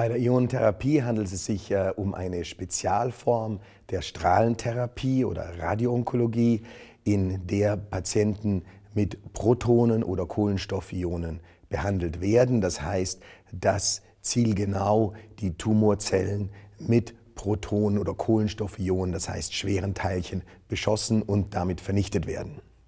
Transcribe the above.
Bei der Ionentherapie handelt es sich äh, um eine Spezialform der Strahlentherapie oder Radioonkologie, in der Patienten mit Protonen oder Kohlenstoffionen behandelt werden. Das heißt, dass zielgenau die Tumorzellen mit Protonen oder Kohlenstoffionen, das heißt schweren Teilchen, beschossen und damit vernichtet werden.